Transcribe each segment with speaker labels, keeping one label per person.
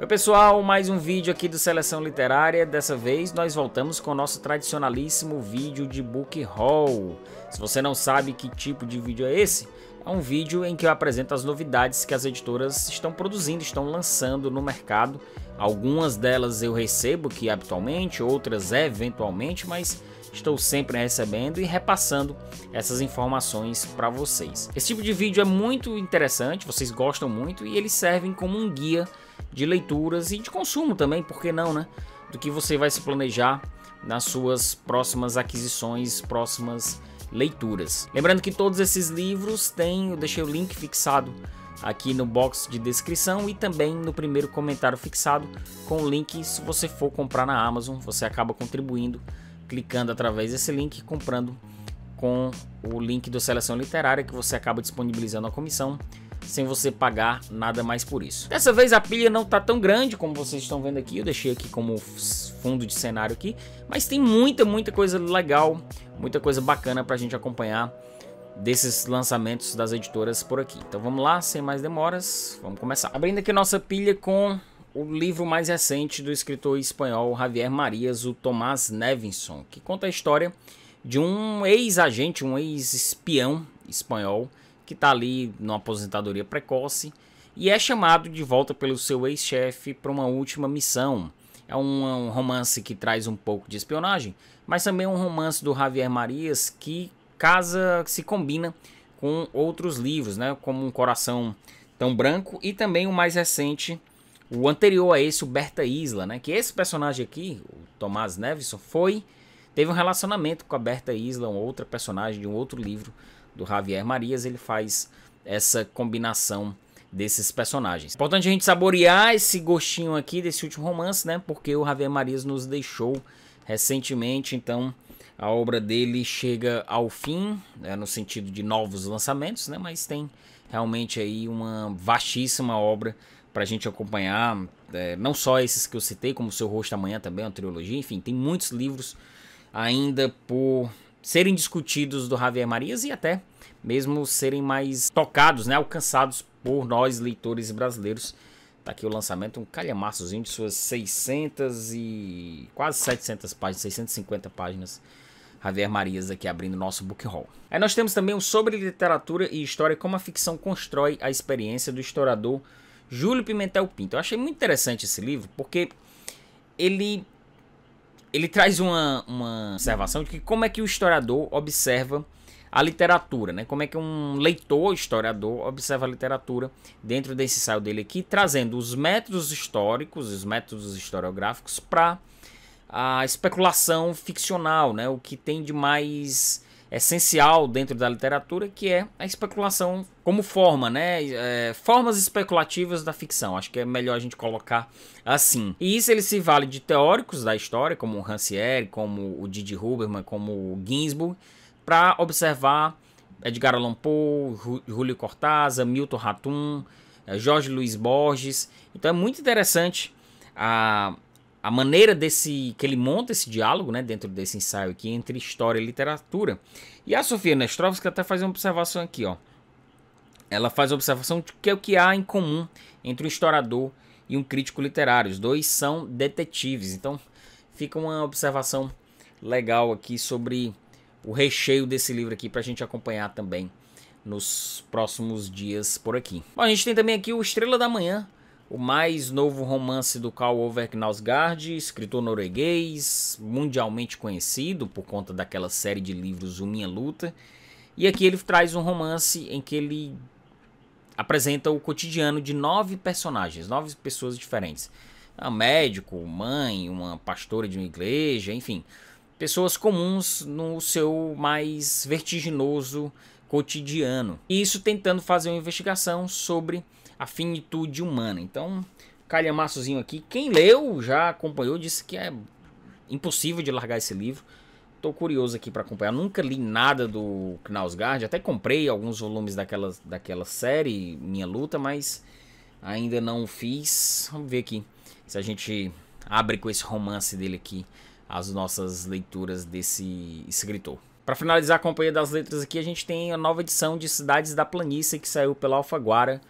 Speaker 1: Oi pessoal, mais um vídeo aqui do Seleção Literária. Dessa vez nós voltamos com o nosso tradicionalíssimo vídeo de book haul. Se você não sabe que tipo de vídeo é esse, é um vídeo em que eu apresento as novidades que as editoras estão produzindo, estão lançando no mercado. Algumas delas eu recebo que habitualmente, outras eventualmente, mas estou sempre recebendo e repassando essas informações para vocês. Esse tipo de vídeo é muito interessante, vocês gostam muito e eles servem como um guia de leituras e de consumo também, por que não, né? Do que você vai se planejar nas suas próximas aquisições, próximas leituras. Lembrando que todos esses livros têm, eu deixei o link fixado aqui no box de descrição e também no primeiro comentário fixado com o link se você for comprar na Amazon, você acaba contribuindo clicando através desse link comprando com o link do Seleção Literária que você acaba disponibilizando a comissão sem você pagar nada mais por isso. Dessa vez a pilha não tá tão grande como vocês estão vendo aqui, eu deixei aqui como fundo de cenário aqui, mas tem muita, muita coisa legal, muita coisa bacana pra gente acompanhar desses lançamentos das editoras por aqui. Então vamos lá, sem mais demoras, vamos começar. Abrindo aqui nossa pilha com o livro mais recente do escritor espanhol Javier Marias, o Tomás Nevinson, que conta a história de um ex-agente, um ex-espião espanhol, que está ali numa aposentadoria precoce e é chamado de volta pelo seu ex-chefe para uma última missão. É um, um, romance que traz um pouco de espionagem, mas também é um romance do Javier Marias que casa, se combina com outros livros, né? Como Um Coração Tão Branco e também o mais recente, o anterior a esse, o Berta Isla, né? Que esse personagem aqui, o Tomás Neveson, foi teve um relacionamento com a Berta Isla, uma outra personagem de um outro livro do Javier Marias, ele faz essa combinação desses personagens. Importante a gente saborear esse gostinho aqui desse último romance, né? Porque o Javier Marias nos deixou recentemente, então a obra dele chega ao fim, né? no sentido de novos lançamentos, né? Mas tem realmente aí uma vastíssima obra para a gente acompanhar, é, não só esses que eu citei, como o Seu Rosto Amanhã também, uma trilogia, enfim, tem muitos livros ainda por serem discutidos do Javier Marias e até mesmo serem mais tocados, né, alcançados por nós leitores brasileiros. Tá aqui o lançamento, um calhamaçozinho de suas 600 e quase 700 páginas, 650 páginas. Javier Marias aqui abrindo nosso book haul. Aí nós temos também um sobre literatura e história como a ficção constrói a experiência do historiador Júlio Pimentel Pinto. Eu achei muito interessante esse livro porque ele ele traz uma, uma observação de que como é que o historiador observa a literatura, né? Como é que um leitor, historiador, observa a literatura dentro desse ensaio dele aqui, trazendo os métodos históricos, os métodos historiográficos para a especulação ficcional, né? O que tem de mais essencial dentro da literatura, que é a especulação como forma, né? É, formas especulativas da ficção. Acho que é melhor a gente colocar assim. E isso ele se vale de teóricos da história, como o Rancière, como o Didi Huberman, como o Ginsburg, para observar Edgar Allan Poe, Julio Cortázar, Milton Ratum, é, Jorge Luiz Borges. Então é muito interessante a a maneira desse que ele monta esse diálogo, né, dentro desse ensaio aqui entre história e literatura. E a Sofia Nestrovska até faz uma observação aqui, ó. Ela faz a observação de que é o que há em comum entre um historiador e um crítico literário. Os dois são detetives. Então, fica uma observação legal aqui sobre o recheio desse livro aqui para a gente acompanhar também nos próximos dias por aqui. Bom, a gente tem também aqui o Estrela da Manhã, o mais novo romance do Karl Ove Knausgaard, escritor norueguês, mundialmente conhecido por conta daquela série de livros O Minha Luta. E aqui ele traz um romance em que ele apresenta o cotidiano de nove personagens, nove pessoas diferentes. É um médico, mãe, uma pastora de uma igreja, enfim. Pessoas comuns no seu mais vertiginoso cotidiano. E isso tentando fazer uma investigação sobre a finitude humana. Então, calhamaçozinho aqui. Quem leu, já acompanhou, disse que é impossível de largar esse livro. Tô curioso aqui para acompanhar. Nunca li nada do Knausgard, até comprei alguns volumes daquela, daquela série Minha Luta, mas ainda não fiz. Vamos ver aqui se a gente abre com esse romance dele aqui as nossas leituras desse escritor. Para finalizar a companhia das letras aqui, a gente tem a nova edição de Cidades da Planície que saiu pela Alfaguara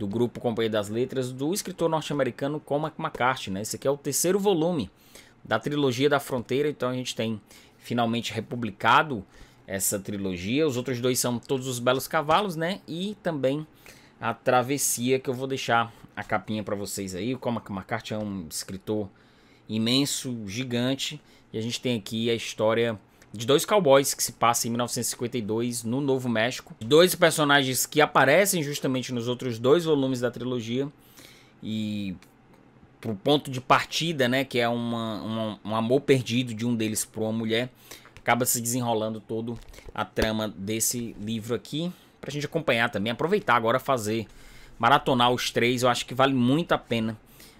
Speaker 1: do grupo Companhia das Letras, do escritor norte-americano Cormac McCarthy. Né? Esse aqui é o terceiro volume da trilogia da Fronteira, então a gente tem finalmente republicado essa trilogia. Os outros dois são Todos os Belos Cavalos, né? E também a Travessia, que eu vou deixar a capinha para vocês aí. O Cormac McCarthy é um escritor imenso, gigante, e a gente tem aqui a história de dois cowboys que se passa em 1952 no Novo México. Dois personagens que aparecem justamente nos outros dois volumes da trilogia. E pro ponto de partida, né, que é uma, uma, um amor perdido de um deles por uma mulher, acaba se desenrolando todo a trama desse livro aqui. Pra gente acompanhar também, aproveitar agora fazer, maratonar os três, eu acho que vale muito a pena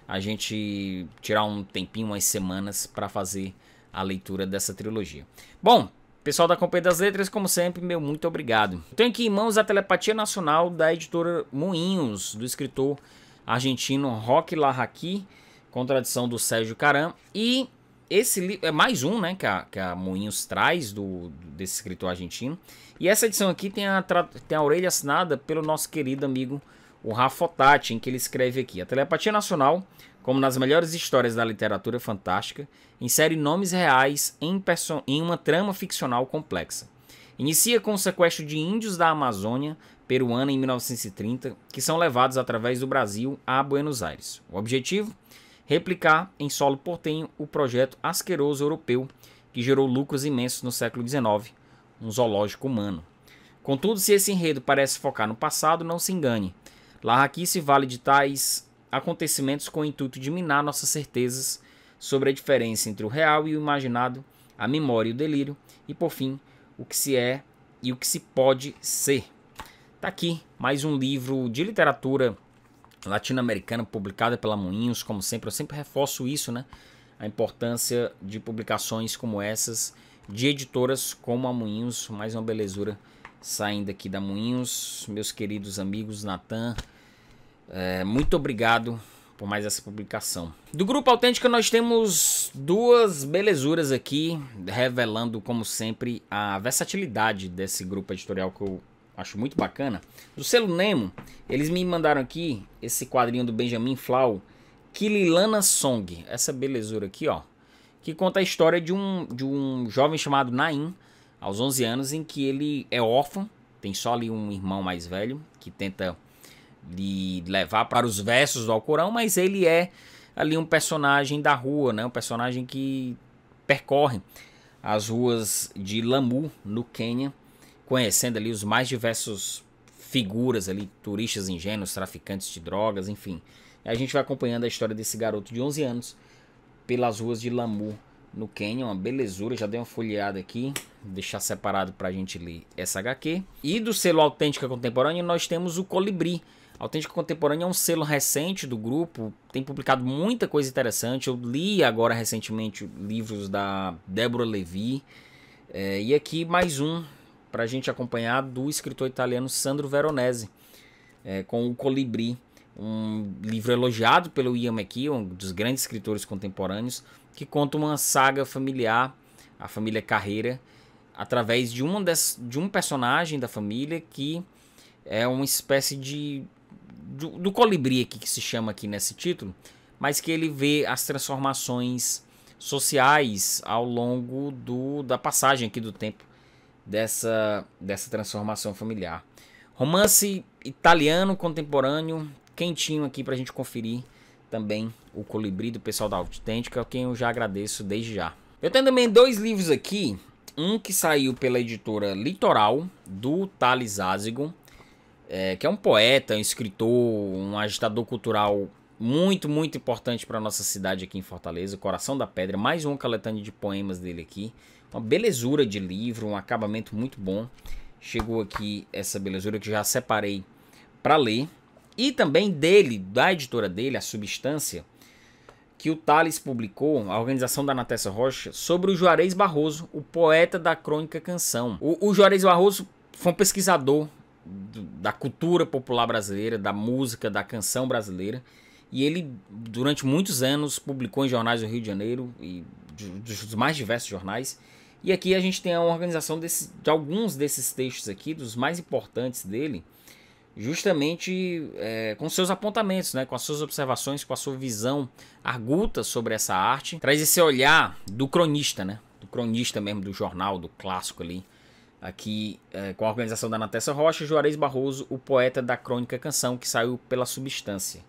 Speaker 1: a gente tirar um tempinho, umas semanas para fazer a leitura dessa trilogia. Bom, Pessoal da Companhia das Letras, como sempre, meu muito obrigado. Eu tenho aqui em mãos a Telepatia Nacional da editora Moinhos, do escritor argentino Roque Larraqui, com tradição do Sérgio Caram. E esse livro é mais um, né, que a, que a Moinhos traz do, desse escritor argentino. E essa edição aqui tem a, tem a orelha assinada pelo nosso querido amigo o Rafa Tati, em que ele escreve aqui: A Telepatia Nacional como nas melhores histórias da literatura fantástica, insere nomes reais em, em uma trama ficcional complexa. Inicia com o sequestro de índios da Amazônia peruana em 1930, que são levados através do Brasil a Buenos Aires. O objetivo? Replicar em solo portenho o projeto asqueroso europeu que gerou lucros imensos no século XIX, um zoológico humano. Contudo, se esse enredo parece focar no passado, não se engane. Larraqui se vale de tais acontecimentos com o intuito de minar nossas certezas sobre a diferença entre o real e o imaginado, a memória e o delírio, e por fim, o que se é e o que se pode ser. Tá aqui mais um livro de literatura latino-americana publicado pela Moinhos, como sempre, eu sempre reforço isso, né? A importância de publicações como essas, de editoras como a Moinhos, mais uma belezura saindo aqui da Moinhos, meus queridos amigos Natan, é, muito obrigado por mais essa publicação. Do Grupo Autêntica nós temos duas belezuras aqui, revelando como sempre a versatilidade desse grupo editorial que eu acho muito bacana. Do selo Nemo, eles me mandaram aqui esse quadrinho do Benjamin Flau, Kililana Song, essa belezura aqui, ó, que conta a história de um, de um jovem chamado Naim, aos 11 anos, em que ele é órfão, tem só ali um irmão mais velho, que tenta de levar para os versos do Alcorão, mas ele é ali um personagem da rua, né? Um personagem que percorre as ruas de Lamu, no Quênia, conhecendo ali os mais diversos figuras ali, turistas ingênuos, traficantes de drogas, enfim. A gente vai acompanhando a história desse garoto de 11 anos pelas ruas de Lamu, no Quênia, uma belezura, já dei uma folheada aqui, deixar separado para a gente ler essa HQ. E do selo Autêntica Contemporânea nós temos o Colibri, Autêntica Contemporânea é um selo recente do grupo, tem publicado muita coisa interessante. Eu li agora recentemente livros da Débora Levi. É, e aqui mais um para a gente acompanhar do escritor italiano Sandro Veronese, é, com o Colibri, um livro elogiado pelo Ian McKeown, um dos grandes escritores contemporâneos, que conta uma saga familiar, a família Carreira, através de, uma des, de um personagem da família que é uma espécie de do, do colibri aqui que se chama aqui nesse título, mas que ele vê as transformações sociais ao longo do, da passagem aqui do tempo dessa, dessa transformação familiar. Romance italiano contemporâneo, quentinho aqui para a gente conferir também o Colibri do pessoal da Autêntica, quem eu já agradeço desde já. Eu tenho também dois livros aqui, um que saiu pela editora Litoral, do Thales é, que é um poeta, um escritor, um agitador cultural muito, muito importante para nossa cidade aqui em Fortaleza, Coração da Pedra. Mais um caletane de poemas dele aqui. Uma belezura de livro, um acabamento muito bom. Chegou aqui essa belezura que já separei para ler. E também dele, da editora dele, A Substância, que o Thales publicou, a organização da Natessa Rocha, sobre o Juarez Barroso, o poeta da crônica canção. O, o Juarez Barroso foi um pesquisador da cultura popular brasileira, da música, da canção brasileira. E ele, durante muitos anos, publicou em jornais do Rio de Janeiro e dos mais diversos jornais. E aqui a gente tem a organização desse, de alguns desses textos aqui, dos mais importantes dele, justamente é, com seus apontamentos, né, com as suas observações, com a sua visão arguta sobre essa arte. Traz esse olhar do cronista, né, do cronista mesmo, do jornal, do clássico ali, aqui é, com a organização da Natessa Rocha, Juarez Barroso, o poeta da crônica canção que saiu pela Substância.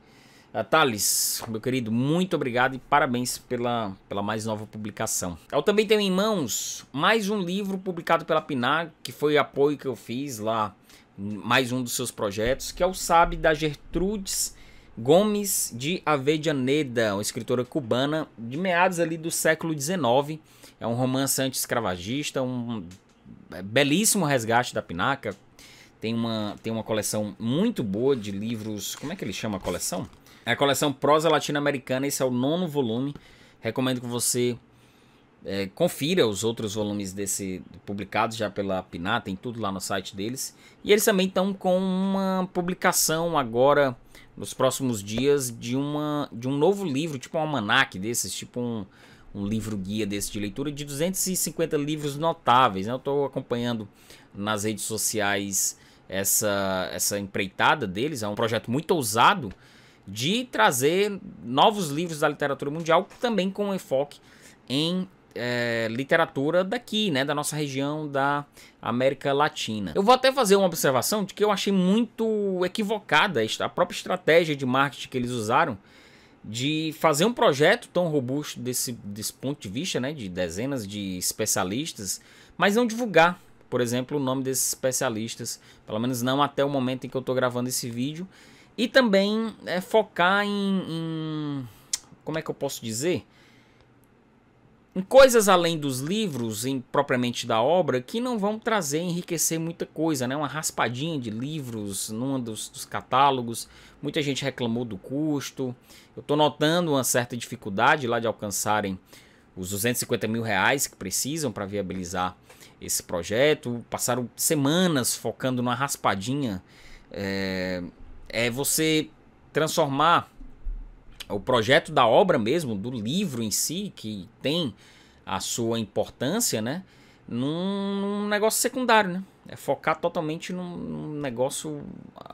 Speaker 1: Uh, Thales, meu querido, muito obrigado e parabéns pela, pela mais nova publicação. Eu também tenho em mãos mais um livro publicado pela Pinar, que foi apoio que eu fiz lá, mais um dos seus projetos, que é o Sabe da Gertrudes Gomes de Avedianeda uma escritora cubana de meados ali do século XIX. É um romance anti-escravagista, um é belíssimo resgate da Pinaca. Tem uma, tem uma coleção muito boa de livros. Como é que ele chama a coleção? É a coleção Prosa Latino-Americana. Esse é o nono volume. Recomendo que você é, confira os outros volumes desse publicados já pela Pinaca. Tem tudo lá no site deles. E eles também estão com uma publicação agora nos próximos dias de uma de um novo livro, tipo um almanac desses, tipo um um livro guia desse de leitura de 250 livros notáveis. Né? Eu estou acompanhando nas redes sociais essa, essa empreitada deles. É um projeto muito ousado de trazer novos livros da literatura mundial, também com enfoque em é, literatura daqui, né, da nossa região da América Latina. Eu vou até fazer uma observação de que eu achei muito equivocada a própria estratégia de marketing que eles usaram de fazer um projeto tão robusto desse, desse ponto de vista, né, de dezenas de especialistas, mas não divulgar, por exemplo, o nome desses especialistas, pelo menos não até o momento em que eu estou gravando esse vídeo, e também é, focar em, em, como é que eu posso dizer, em coisas além dos livros, em, propriamente da obra, que não vão trazer, enriquecer muita coisa, né? Uma raspadinha de livros num dos, dos catálogos. Muita gente reclamou do custo. Eu estou notando uma certa dificuldade lá de alcançarem os 250 mil reais que precisam para viabilizar esse projeto. Passaram semanas focando numa raspadinha. É, é você transformar o projeto da obra mesmo, do livro em si, que tem a sua importância, né? Num, num negócio secundário, né? É focar totalmente num, num negócio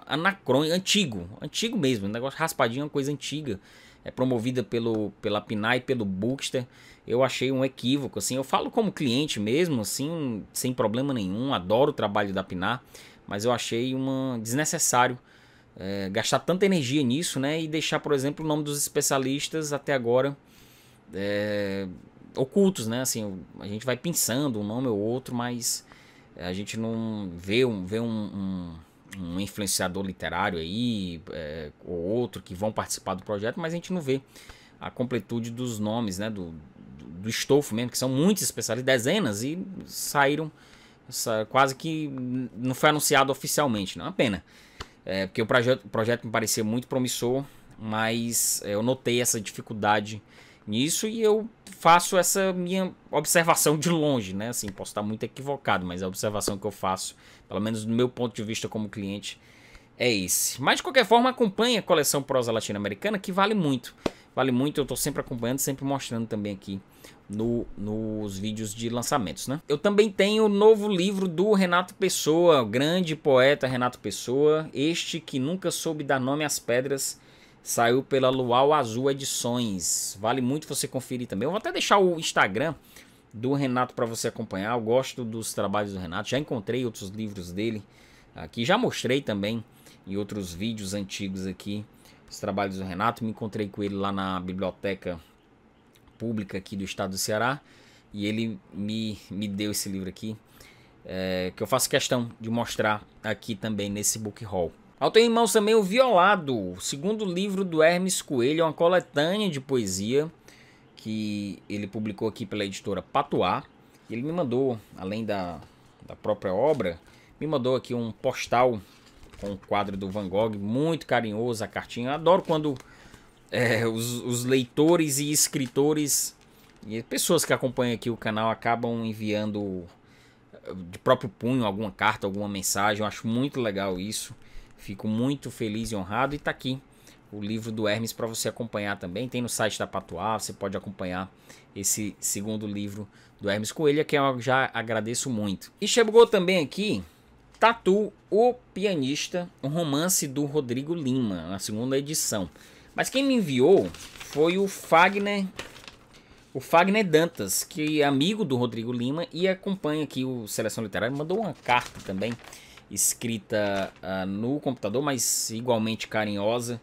Speaker 1: anacrônico, antigo, antigo mesmo, um negócio raspadinho, uma coisa antiga. É promovida pelo, pela e pelo Bookster. Eu achei um equívoco, assim. Eu falo como cliente mesmo, assim, sem problema nenhum. Adoro o trabalho da Pinar mas eu achei uma desnecessário é, gastar tanta energia nisso, né? E deixar, por exemplo, o nome dos especialistas até agora é, ocultos, né? Assim, a gente vai pensando um nome ou outro, mas a gente não vê um, vê um, um, um influenciador literário aí é, ou outro que vão participar do projeto, mas a gente não vê a completude dos nomes, né? Do, do, estofo mesmo, que são muitos especialistas, dezenas, e saíram quase que não foi anunciado oficialmente, não é uma pena. É, porque o projeto, projeto me parecia muito promissor, mas é, eu notei essa dificuldade nisso e eu faço essa minha observação de longe, né? Assim, posso estar muito equivocado, mas a observação que eu faço, pelo menos do meu ponto de vista como cliente, é esse. Mas de qualquer forma, acompanhe a coleção prosa latino-americana que vale muito. Vale muito, eu estou sempre acompanhando, sempre mostrando também aqui no, nos vídeos de lançamentos, né? Eu também tenho o novo livro do Renato Pessoa, o grande poeta Renato Pessoa, este que nunca soube dar nome às pedras, saiu pela Luau Azul Edições. Vale muito você conferir também. Eu vou até deixar o Instagram do Renato para você acompanhar. Eu gosto dos trabalhos do Renato, já encontrei outros livros dele aqui, já mostrei também em outros vídeos antigos aqui os trabalhos do Renato. Me encontrei com ele lá na biblioteca pública aqui do estado do Ceará e ele me, me deu esse livro aqui, é, que eu faço questão de mostrar aqui também nesse book haul. Ao ter em mãos também O Violado, o segundo livro do Hermes Coelho, uma coletânea de poesia que ele publicou aqui pela editora Patuá. Ele me mandou, além da, da própria obra, me mandou aqui um postal com o um quadro do Van Gogh, muito carinhoso a cartinha. Eu adoro quando é, os, os, leitores e escritores e pessoas que acompanham aqui o canal acabam enviando eh, de próprio punho alguma carta, alguma mensagem. Eu acho muito legal isso. Fico muito feliz e honrado. E tá aqui o livro do Hermes para você acompanhar também. Tem no site da Patuá, você pode acompanhar esse segundo livro do Hermes Coelho, é que eu já agradeço muito. E chegou também aqui Tatu, o Pianista, um romance do Rodrigo Lima, na segunda edição. Mas quem me enviou foi o Fagner, o Fagner Dantas, que é amigo do Rodrigo Lima e acompanha aqui o Seleção Literária. Mandou uma carta também, escrita uh, no computador, mas igualmente carinhosa.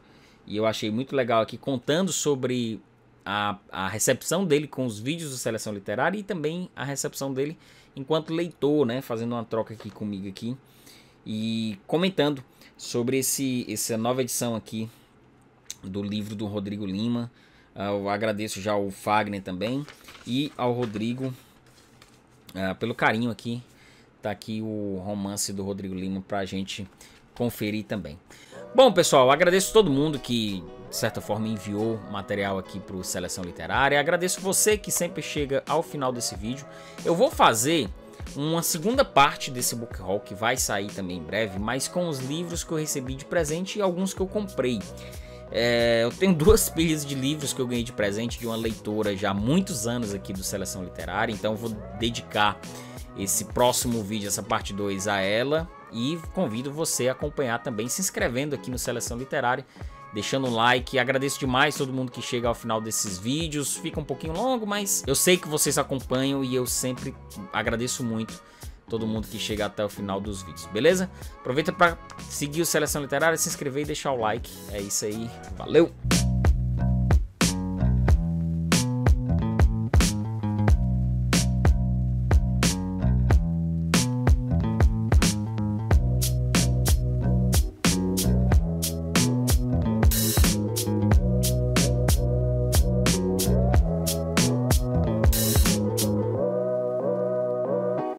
Speaker 1: E eu achei muito legal aqui, contando sobre a, a recepção dele com os vídeos do Seleção Literária e também a recepção dele enquanto leitor, né? Fazendo uma troca aqui comigo aqui e comentando sobre esse, essa nova edição aqui do livro do Rodrigo Lima. Ah, eu agradeço já ao Fagner também e ao Rodrigo ah, pelo carinho aqui. Tá aqui o romance do Rodrigo Lima para a gente conferir também. Bom, pessoal, agradeço todo mundo que de certa forma enviou material aqui para o Seleção Literária. Agradeço você que sempre chega ao final desse vídeo. Eu vou fazer uma segunda parte desse book haul que vai sair também em breve, mas com os livros que eu recebi de presente e alguns que eu comprei. É, eu tenho duas pilhas de livros que eu ganhei de presente de uma leitora já há muitos anos aqui do Seleção Literária, então vou dedicar esse próximo vídeo, essa parte 2 a ela e convido você a acompanhar também se inscrevendo aqui no Seleção Literária, deixando um like. Agradeço demais todo mundo que chega ao final desses vídeos. Fica um pouquinho longo, mas eu sei que vocês acompanham e eu sempre agradeço muito todo mundo que chega até o final dos vídeos, beleza? Aproveita para seguir o Seleção Literária, se inscrever e deixar o like. É isso aí, valeu!